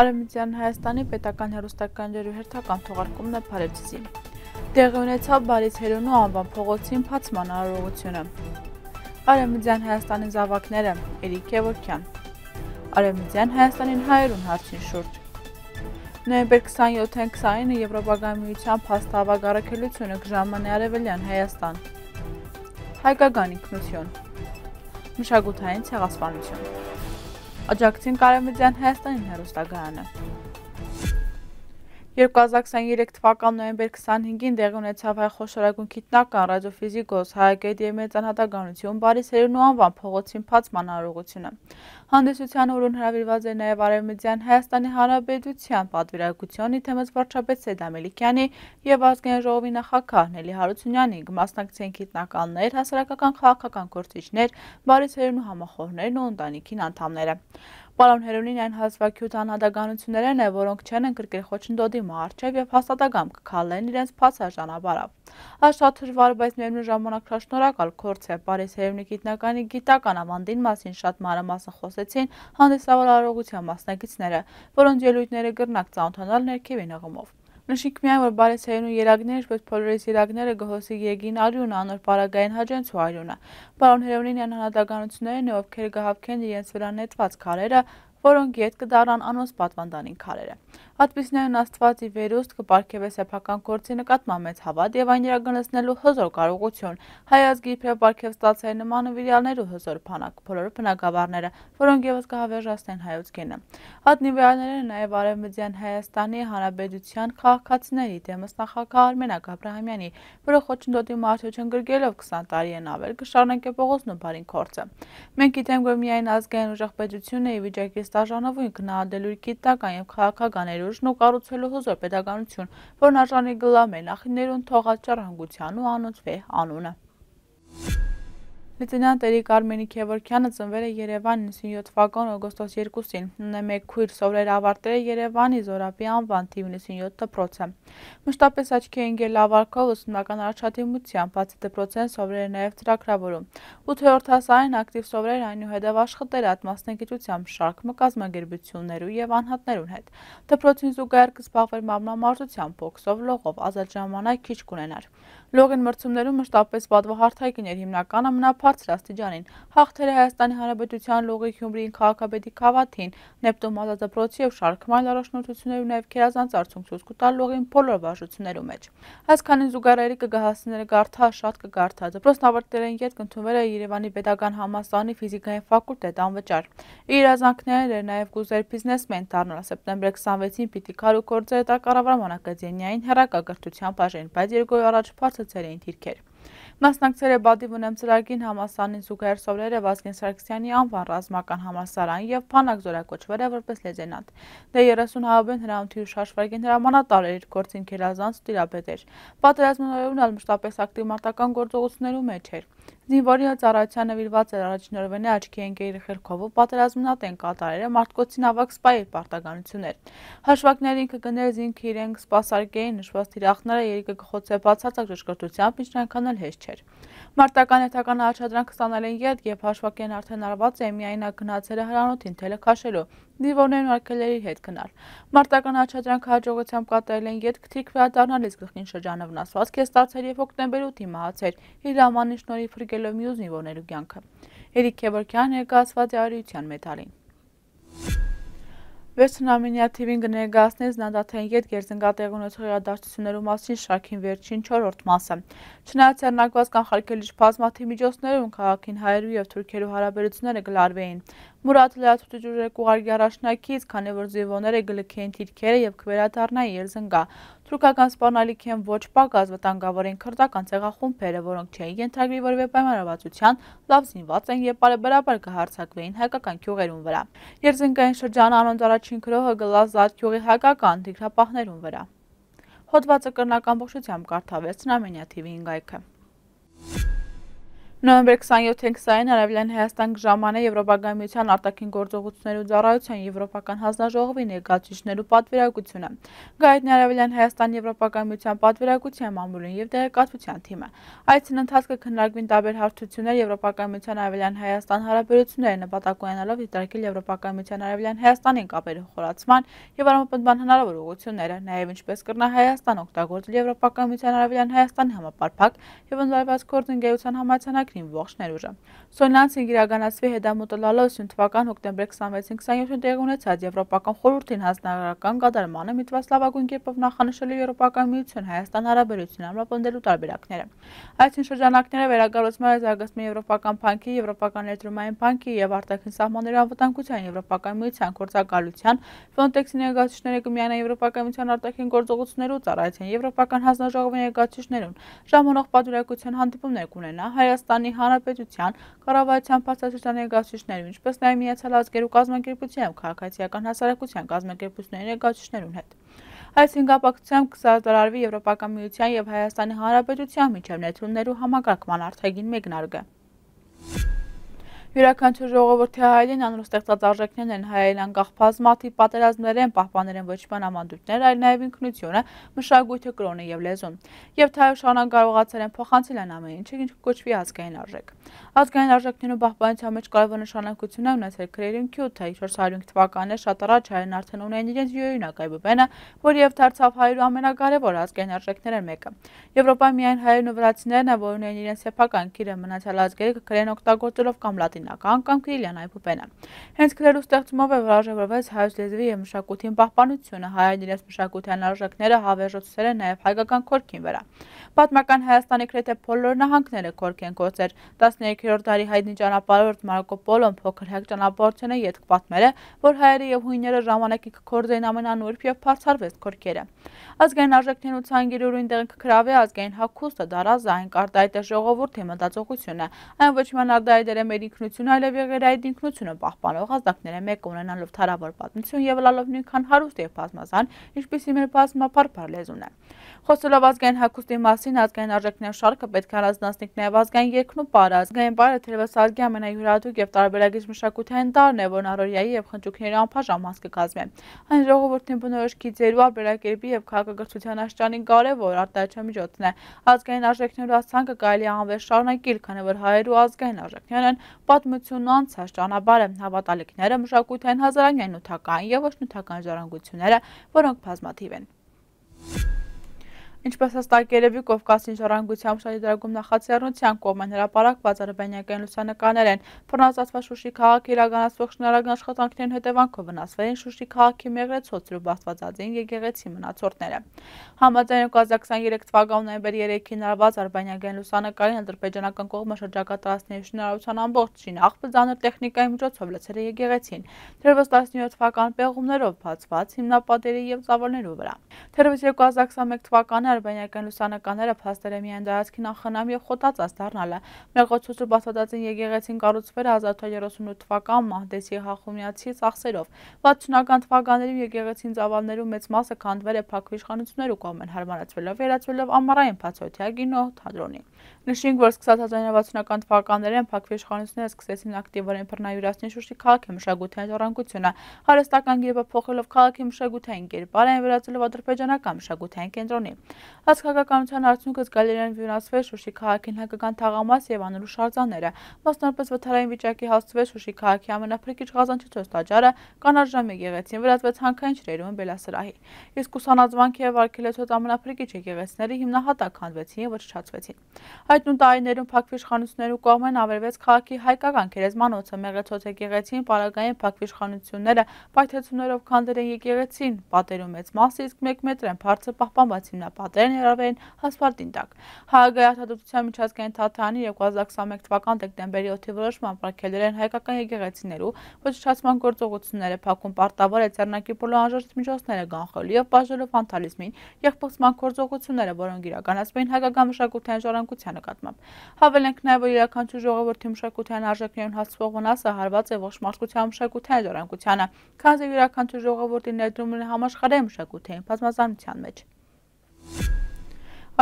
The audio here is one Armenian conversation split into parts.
Արևմտյան Հայաստանի պետական հերոստական ջերուհերթական թողարկումն է Փարեջզի։ Տեղի ունեցավ Բարից Հերոնու անվան փողոցին փացման արարողությունը։ Արևմտյան Հայաստանի զավակները Էրիկ Եվորքյան։ Արևմտյան Հայաստանին հայերուն հարցին շուրջ։ Նոյեմբեր 27-ին 29-ը Եվրոպական միության փաստահավաք առաքելությունը կժամանի Արևելյան Հայաստան։ Հայկական ինքնություն։ Մշակութային ցեղասպանություն։ Աջակցին Կարեմիդյան Հայաստանի հերոստանգարանը։ 2023 թվական նոյեմբեր 25-ին դեղի ունեցավ հայ խոշորագուն քիտնական ռադիոֆիզիկոս Հայագետ Եմեծ անհատականություն բարի սերունու անվան փողոցին փացման արարողությունը։ Հանդեսության օրուն հրավիրված է նաև Արևմտյան Հայաստանի Հանրապետության պատվիրակության իթեմս վարչապետ Սեդ Ամելիքյանի եւ ազգային ժողովի նախագահ Նելի Հարությունյանի կմասնակցեն քիտնականներ, հասարակական քաղաքական գործիչներ, բարի սերունու համախոհներն ու ընտանիքին անդամները։ Պարոն Հերունին այն հազվագյուտ անհատականություններն է, որոնք չեն ընկրկել խոչնդոտի մարջև և հաստատակամ կքալեն իրենց պացար ճանապարավ։ Այս շատ հրվար, բայց միևնույն ժամանակ շնորհակալ քորձ է Փարիզ Հերունի գիտնականի գիտական ավանդին մասին շատ մանրամասն խոսեցին հանդիսավոր արարողության մասնակիցները, որոնց ելույթները գրնակ ծանոթանալ ներքևի նղումով։ Նշիկ միայն, որ բարեցային ու երագներ, պես պոլորես երագները գհոսի եգին արյուն անոր պարագային հաջենց ու արյունը։ Բարոն հերևնին են հանատականություններն ու ովքեր գհավքեն իրենց վրա նետված քարերը, որոնք ետ կդարան անոս պատվանդանին քարերը։ Պատմիսներն Աստվածի վերուստ կպարգևե սեփական գործի նկատմամբ մեծ հավատ եւ այն իրականացնելու հզոր կարողություն։ Հայազգի իբրև պարգև ստացել նման վիրալներու հզոր փանակ բոլոր բնակավարները, որոնք եւս կհավերժացնեն հայոց գենը։ Հատնիվերալները նաեւ Արևմտյան Հայաստանի Հանրապետության քաղաքացիների դեմս նախագահ Արմենակ Աբրահամյանի, որը խոչընդոտի մարդություն գրգելով 20 տարի են ավել կշարունակե Պողոսն ու բարին կորցը։ Մենք գիտենք, որ միայն ազգային ուժեղ պետությունը ի վիճակի ստաժանովույն գնահատելու իր գիտական եւ քաղաքական ներուժ բնորոշն ու կառուցելու հզոր պետականություն, որն արժանի գլամ է նախիներուն թողած ժառանգության ու անոնցվե անունը։ Լեյտենանտ Էրիկ Արմենի Քևորքյանը ծնվել է Երևանին 97 թվականն օգոստոս 2-ին։ Ունի մեկ քույր, սովորել ավարտել է Երևանի Զորապի անվան թիվ 97 դպրոցը։ Մշտապես աչքի է ընկել ավարկով ուսումնական առաջադիմությամբ, բացի դպրոցեն սովորել է նաև ծրագրավորում։ 8-րդ հասարին ակտիվ սովորել այնուհետև աշխատել ատմասնագիտությամբ, շարք մկազմագերբություններու եւ անհատներուն հետ։ Դպրոցին զուգահեռ կզբաղվեր մարմնամարզությամբ, բոքսով, լողով, ազատ ժամանակ քիչ կունենար։ Լոգեն մրցումներում մշտապես պատվահարթակին էր հիմնական ամենափարցր աստիճանին։ Հաղթել է Հայաստանի Հանրապետության լոգի Գյումրիին քաղաքապետի Խավաթին, Նեպտուն Մազազապրոցի եւ շարքման առաջնորդություններում նաեւ քերազանց արդյունք ցույց տալ լոգին բոլոր վարժություններում մեջ։ Հասկանին զուգարարի կգահասները գարթա, շատ կգարթա։ Դպրոցն ավարտել են յետ կընդունվել է Երևանի Պետական համալսարանի ֆիզիկայի ֆակուլտետ անվճար։ Իր ազանքներն էր նաեւ գուզեր բիզնեսմեն դառնալ սեպտեմբերի 26-ին պիտի քարու գործերը տա կառավարման ակադեմիային հերակագրթության բաժին, բայց երկու առաջ բարձր ցեցերային դիրքեր։ Մասնակցել է Բադիվ ունեմ ծրագին համասանին զուգահեռ սովորել է Վազգեն Սարգսյանի անվան ռազմական համալսարան եւ Փանակ զորակոչվել է որպես լեզենանտ։ Դե 30 հավաբեն հրամթի ու շարժվարգին հրամանատար էր իր գործին քերազանց տիրապետ էր։ Պատերազմներուն ալ մշտապես ակտիվ մարտական գործողություններում մեջ էր։ Զինվորի ծառայության նվիրված էր առաջնորդվենի աչքի ընկերի խելքով ու պատերազմնատեն կատարերը մարդկոցին ավակ սպայի պարտականություններ։ Հաշվակների ինքը գներ զինքը իրենք սպասարկեին նշված թիրախները երիկը գխոց է բացարձակ ժշկրտությամբ ինչն այնքան էլ հեշտ չէր։ Մարտական եթական առաջադրանք ստանել են ետ եւ հաշվակեն արդեն արված է միայն գնացել է հրանոթին թելը քաշելու դիվորներն արկելերի հետ գնալ։ Մարտական աչադրանք հաջողությամբ կատարել են ետ գթիկ վերադառնալիս գլխին շրջանը վնասված կես տարցեր եւ հոկտեմբեր 8-ի մահացեր։ Իր ամանիշ նորի ֆրգել վերաբերելով մյուս նիվոներու կյանքը։ Էրիկ Քեբորքյան ներկայացված է արիության մեթալին։ Վերջնամինյա թիվին կներգացնեց նանդաթային ետ գերզնգատեղ ունեցող իրադարձություններու մասին շարքին վերջին 4-րդ մասը։ Չնայած հեռնակված կանխարգելիչ բազմաթիվ միջոցներում քաղաքին հայերու եւ թուրքերու հարաբերությունները գլարվեին։ Մուրադ լրացուցիչը կուղարկի առաջնակից, քանի որ զիվոները գլքեին թիրքերը եւ կվերադառնային երզնգա։ Թուրքական սպանալիքի են ոչ պակ ազվտանգավոր են քրդական ցեղախումբերը, որոնք չէին ենթագրի որևէ պայմանավորվածության, լավ զինված են եւ բարեբերաբար կհարցակվեին հայկական քյուղերուն վրա։ Երզնկային շրջան անոնց առաջին գրոհը գլազ զատ քյուղի հայկական դիգրապահներուն վրա։ Հոդվածը կրնական ողջությամբ կարդավեցն Ամենիա TV-ին գայքը։ Նոյեմբեր 27-20-ին Արևելյան Հայաստան ժամանե Եվրոպական միության արտաքին գործողությունների ծառայության Եվրոպական հանձնաժողովի ներկայացուցիչներու պատվիրակությունը։ Գայտնի Արևելյան Հայաստան Եվրոպական միության պատվիրակության մամուլին եւ տեղեկատվության թիմը։ Այցն ընթացքը քննարկվին տարբեր հարցություններ Եվրոպական միության Արևելյան Հայաստան հարաբերությունները նպատակունենալով դիտարկել Եվրոպական միության Արևելյան Հայաստանի կապերի խորացման եւ արմատպնդման հնարավոր ուղղությունները, նաեւ ինչպես կրնա Հայաստան օգտագործել Եվրոպական միության Արևելյան Հայաստանի համապարփակ եւ ընդլայնված գործընկերության համացանակ ինքնին ողջ ներուժը։ Սոնյանցին իրականացվի հետամուտլալով սյուն թվական հոկտեմբեր 26-27-ին տեղի ունեցած Եվրոպական խորհրդին հանձնարարական կատարմանը միտված լավագույն կերպով նախանշել է Եվրոպական միություն Հայաստան Հարաբերության համապնդելու տարբերակները։ Այս շրջանակները վերակառուցման զարգացման Եվրոպական բանկի, Եվրոպական ներդրումային բանկի եւ արտաքին սահմանների անվտանգության Եվրոպական միության գործակալության Frontex-ի ներկայացուցիչները կմիանան Եվրոպական միության արտաքին գործողությունների ծառայության Եվրոպական հանձնաժողովի ներկայացուցիչներուն։ Ժամանող պատվիրակության հանդիպումներ կունենա Հայաստանի Հայաստանի Հանրապետության կառավարության փաստաթղթերի ներկայացուցիչներով, ինչպես նաև Միացյալ Ազգերու կազմակերպության եւ քաղաքացիական հասարակության կազմակերպությունների ներկայացուցիչներուն հետ։ Այս հինգապակցությամբ կսատարարվի Եվրոպական միության եւ Հայաստանի Հանրապետության միջև ներդրումներու համագարկման արդյունքին մեկնարկը։ Յուրաքանչյուր ժողովրդի հայելին անրոստեղծած արժեքներն են հայելան կախ բազմաթիվ պատերազմներ են պահպանել են ոչ միայն ավանդույթներ, այլ նաև ինքնությունը, մշակույթը, կրոնը եւ լեզուն։ Եվ թայ շարունակ կարողացել են փոխանցել այն ամեն ինչը, ինչ կոչվի ազգային արժեք։ Ազգային արժեքներն ու պահպանության մեջ կարևոր նշանակություն է ունեցել քրերին Q-ը 405 թվականներ շատ առաջ հայերն արդեն ունեն իրենց յուրօրինակ այբուբենը, որը եւ դարձավ հայերու ամենակարևոր ազգային արժեքներն մեկը։ Եվրոպայում միայն հայերն ու վրացիներն են, որ ունեն իրենց սեփական գիրը մնացյալ ազգերը կրեն օգտագործելով կամ լատին հեղինական կամ Կիլիան Այփոպյանը։ Հենց գրելու ստեղծումով է վարժավորվեց հայոց լեզվի եւ մշակույթին պահպանությունը, հայերեն իրենց մշակութային արժեքները հավերժացրել են նաեւ հայկական քորքին վրա։ Պատմական Հայաստանի գրեթե բոլոր նահանգները քորք են գործեր։ 13-րդ դարի հայտնի ճանապարհորդ Մարկո Պոլոն փոքր հայկ ճանապարհորդությունը յետք պատմել է, որ հայերը եւ հույները ժամանակի կգործեին ամենանուրբ եւ բարձրավետ քորքերը։ Ազգային արժեքներն ու ցանկերը ուրույն դեր կգրավի ազգային հակոստը դարազային կարտայտե ժողովուրդի մտածողությունը։ Այն ոչ միայն արդայդեր է մեր ինքնությունը պատմություն, այլև եղել այդ ինքնությունը պահպանող ազդակները մեկ ունենալով թարավոր պատմություն եւ լալով նույնքան հարուստ եւ բազմազան, ինչպիսի մեր բազմապար բարլեզուն է։ Խոսելով ազգային հագուստի մասին, ազգային արժեքներ շարքը պետք է առանձնացնենք նաև ազգային երկնու պարը։ Ազգային պարը թերևս ազգի ամենայուրատուկ եւ տարբերագից մշակութային տարրն է, որն առօրյայի եւ խնջույքների անբաժան մաս կկազմի։ Այն ժողովրդին բնորոշ գիծերու արտերակերպի եւ քաղաքագործության աշխարհի կարևոր արտահայտչամիջոցն է։ Ազգային արժեքներու ասցանքը կարելի է անվերջ շարունակել, քանի որ հայերու ազգային արժեքներն պատմությունն անցած ճանապարհը հավատալիքները մշակույթ են հազարանյութական եւ ոչ նյութական ժառանգությունները, որոնք բազմաթիվ են։ Thank you Ինչպես հստակ երևի Կովկասին ժառանգությամբ շահիդրագում նախաձեռնության կողմեն հրապարակված արբենիական լուսանկարներ են։ Փռնացածված Շուշի քաղաքի իրականացվող շնորհական աշխատանքներն հետևանքով վնասվել են Շուշի քաղաքի Մեղրեցոց ու Բաստվածածին եկեղեցի մնացորդները։ Համաձայն 2023 թվականի նոյեմբերի 3-ին արված արբենիական լուսանկարին ադրբեջանական կողմը շրջակա տարածքների շինարարության ամբողջ շինախ բզաներ տեխնիկայի միջոցով լցել է եկեղեցին։ Թերևս 17 թվական պեղումներով բացված հիմնապատերի եւ ծավալներու վրա։ Թերևս 2021 թվականը արբանյական լուսանկարները փաստերեմի են դարածքին անխնամ և խոտածած դարնալը։ Մեր գոցուցու բաստվածածին եգեղեցին կարուցվերը 1838 թվական մահդեսի հախումյացի ծախսերով։ 60-ական թվականներում եգեղեցին ծավալներում մեծ մասը կանդվել է փակվիշխանություններու կողմ են հարմարացվելով վերածվելով ամառային փացոթյագին ու թադրոնին։ Նշինք, որ սկսած 1960-ական թվականներին փակվիշխանությունները սկսեցին ակտիվորեն բռնայուրացնել Շուշի քաղաքի մշակութային ժառանգությունը։ Հարստական գիրը փոխելով քաղաքի մշակութային կերպարը են վերածելով ադրբեջանական մշակութային կենտրոնի։ Այս քաղաքականության արդյունքը զգալիորեն են վյուրացվել Շուշի քաղաքին հայկական թաղամաս եւ անորոշ արձանները։ Մասնարպես վթարային վիճակի հասցվել Շուշի քաղաքի ամենափրկիչ գազանչություն ստաճարը կանարժան եկեղեցին վերածվեց հանքային ջրերում բելասրահի։ Իսկ ուսանածվանքի եւ արկելեցոց ամենափրկիչ եկեղեցիները հիմնահատակ հանվեցին եւ վճճացվեցին։ Այդ նույն տարիներում փակվի իշխանություններու կողմեն ավերվեց քաղաքի հայկական քերեզմանոցը, մեղեցոց եկեղեցին, պարագային փակվի իշխանությունները պայթեցումներով քանդել են եկեղեցին, պատերու մեծ մասը իսկ 1 մետր են բարձր պահպանված հիմնապատ մատերն երավեն ասֆալտին տակ։ Հաղագայի արտադրության միջազգային թաթարանի 2021 թվական դեկտեմբերի 7-ի որոշմամբ արգելել են հայկական եկեղեցիներու ոչնչացման գործողությունները, փակում պարտավոր է ձեռնակի բոլոր անժորժ միջոցները կանխելու եւ բաժանելով ֆանտալիզմին եղբորցման գործողությունները, որոնք իրականացվում են հայկական մշակութային ժառանգության նկատմամբ։ Հավելենք նաեւ որ յուրաքանչյուր ժողովրդի մշակութային արժեքներուն հասցվող վնասը հարված է ողջ մարդկության մշակութային ժառանգությանը, քանզի յուրաքանչյուր ժողովրդի ներդրումն է համաշխարհային մշակութային բազմազանության մեջ։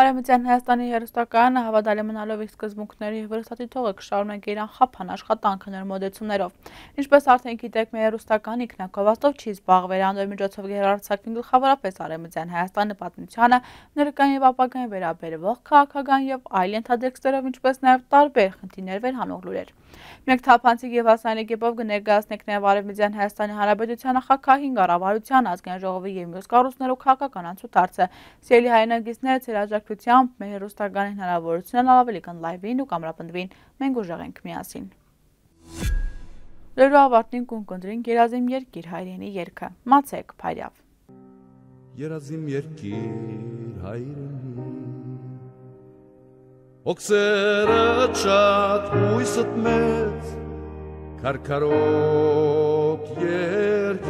Արևմտյան Հայաստանի հերոստակայանը հավատալի մնալով իր սկզբունքների վրստատի թողը կշարունակ իրան խափան աշխատանքը նոր մոդեցումներով։ Ինչպես արդեն գիտեք, մեր հերոստական ինքնակովաստով չի զբաղվել անդոր միջոցով գերարցակին գլխավորապես Արևմտյան Հայաստանի պատմությանը, ներկային եւ ապագային վերաբերվող քաղաքական եւ այլ ենթադեքստերով, ինչպես նաեւ տարբեր խնդիրներ վերհանող լուրեր։ Մենք թափանցիկ եւ հասանեկիպով կներկայացնենք նաեւ Արևմտյան Հայաստանի Հանրապետության նախագահին, կառավարության, ազգային ժողովի եւ մյուս կառույցներու քաղաքական անցուդարձը։ Սիրելի հայրենակիցներ, ցերաժակցությամբ մեր հերոստական հնարավորությունն ավելի կան լայվին ու կամրապնդվին։ Մենք ուժեղ ենք միասին։ Լրու ավարտին կունկնդրին երազիմ երկիր հայրենի երկը։ Մացեք, Փարիավ։ Երազիմ երկիր հայրենի Օքսերը շատ հույսդ մեծ քարքարոտ երկիր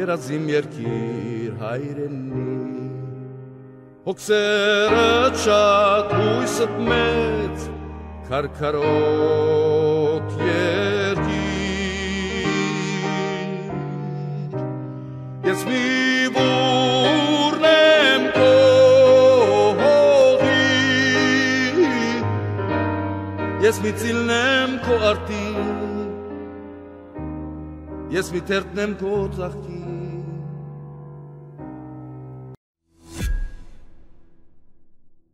Երազիմ երկիր հայրենի Օքսերը շատ հույսդ մեծ քարքարոտ երկիր Ես մի բու մի ծիլնեմ քո արտին, ես մի թերտնեմ քո ծաղկին,